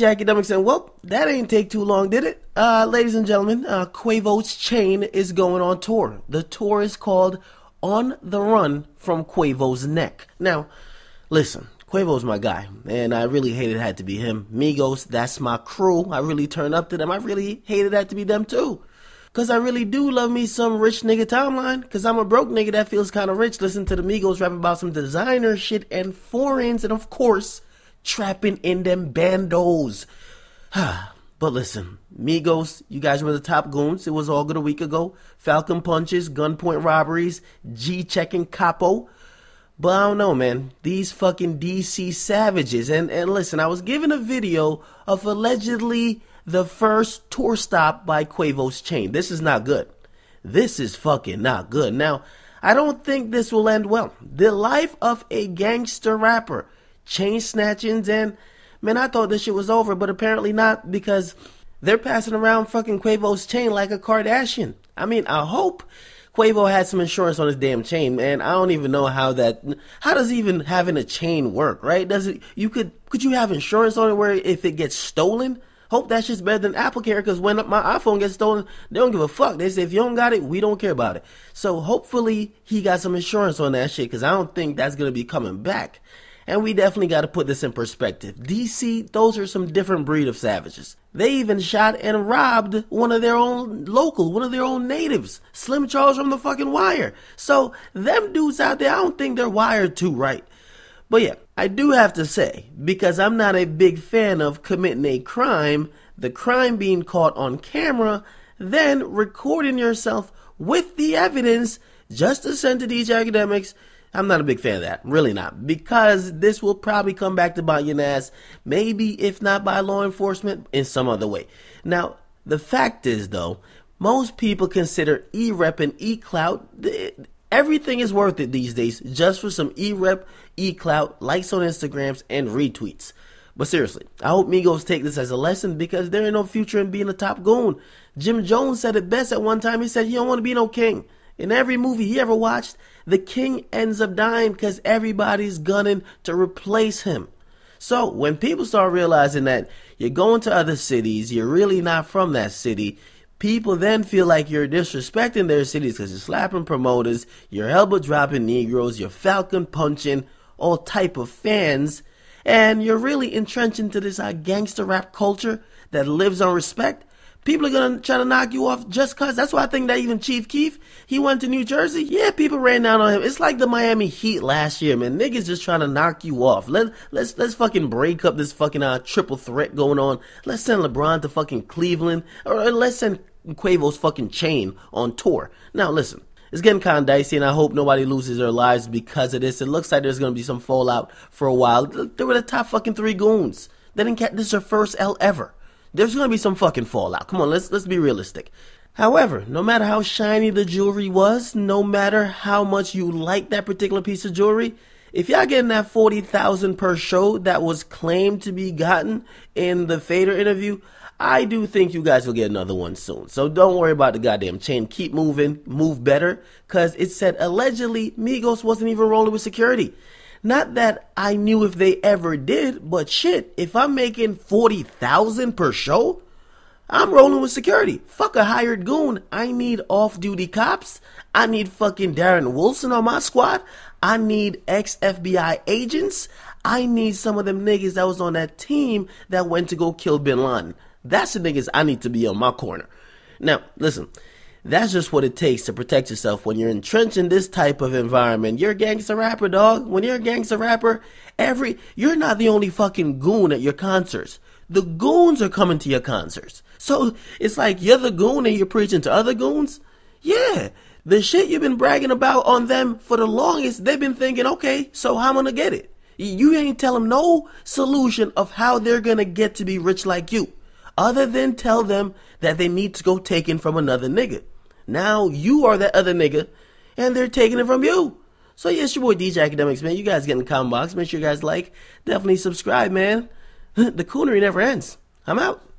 Academics, and well, that ain't take too long, did it? Uh, ladies and gentlemen, uh, Quavo's chain is going on tour. The tour is called On the Run from Quavo's Neck. Now, listen, Quavo's my guy, and I really hated it had to be him. Migos, that's my crew. I really turned up to them. I really hated it had to be them too. Cause I really do love me some rich nigga timeline. Cause I'm a broke nigga that feels kinda rich. Listen to the Migos rap about some designer shit and foreigns, and of course, trapping in them bandos. but listen, Migos, you guys were the top goons. It was all good a week ago. Falcon punches, gunpoint robberies, G checking capo. But I don't know, man. These fucking DC savages. And and listen, I was given a video of allegedly the first tour stop by Quavo's chain. This is not good. This is fucking not good. Now, I don't think this will end well. The life of a gangster rapper chain snatchings, and man, I thought this shit was over, but apparently not because they're passing around fucking Quavo's chain like a Kardashian. I mean, I hope Quavo had some insurance on his damn chain, man. I don't even know how that. How does even having a chain work, right? Does it? You could could you have insurance on it where if it gets stolen? Hope that's just better than Apple Care because when my iPhone gets stolen, they don't give a fuck. They say if you don't got it, we don't care about it. So hopefully he got some insurance on that shit because I don't think that's gonna be coming back. And we definitely got to put this in perspective. DC, those are some different breed of savages. They even shot and robbed one of their own local, one of their own natives, Slim Charles from the fucking wire. So them dudes out there, I don't think they're wired too right. But yeah, I do have to say, because I'm not a big fan of committing a crime, the crime being caught on camera, then recording yourself with the evidence just to send to these academics I'm not a big fan of that. Really not. Because this will probably come back to bite your ass, maybe if not by law enforcement, in some other way. Now, the fact is, though, most people consider e-rep and e-clout everything is worth it these days just for some e-rep e-clout likes on instagrams and retweets but seriously i hope migos take this as a lesson because there ain't no future in being a top goon jim jones said it best at one time he said you don't want to be no king in every movie he ever watched, the king ends up dying because everybody's gunning to replace him. So when people start realizing that you're going to other cities, you're really not from that city, people then feel like you're disrespecting their cities because you're slapping promoters, you're elbow dropping Negroes, you're falcon punching all type of fans, and you're really entrenched into this uh, gangster rap culture that lives on respect People are gonna try to knock you off just cause. That's why I think that even Chief Keef, he went to New Jersey. Yeah, people ran down on him. It's like the Miami Heat last year, man. Niggas just trying to knock you off. Let let's let's fucking break up this fucking uh, triple threat going on. Let's send LeBron to fucking Cleveland, or let's send Quavo's fucking chain on tour. Now listen. It's getting kind of dicey, and I hope nobody loses their lives because of this. It looks like there's going to be some fallout for a while. They were the top fucking three goons. They didn't get this is their first L ever there's going to be some fucking fallout. Come on, let's let's be realistic. However, no matter how shiny the jewelry was, no matter how much you like that particular piece of jewelry, if y'all getting that 40,000 per show that was claimed to be gotten in the Fader interview, I do think you guys will get another one soon. So don't worry about the goddamn chain. Keep moving, move better, cuz it said allegedly Migos wasn't even rolling with security. Not that I knew if they ever did, but shit, if I'm making 40,000 per show, I'm rolling with security. Fuck a hired goon. I need off duty cops. I need fucking Darren Wilson on my squad. I need ex FBI agents. I need some of them niggas that was on that team that went to go kill bin Laden. That's the niggas I need to be on my corner. Now, listen, that's just what it takes to protect yourself. When you're entrenched in this type of environment, you're a gangster rapper, dog. When you're a gangster rapper, every you're not the only fucking goon at your concerts. The goons are coming to your concerts. So it's like you're the goon and you're preaching to other goons? Yeah. The shit you've been bragging about on them for the longest, they've been thinking, okay, so how am I gonna get it? You ain't tell them no solution of how they're gonna get to be rich like you, other than tell them that they need to go taken from another nigga. Now you are that other nigga, and they're taking it from you. So yeah, your boy DJ Academics, man. You guys get in the comment box. Make sure you guys like, definitely subscribe, man. the coonery never ends. I'm out.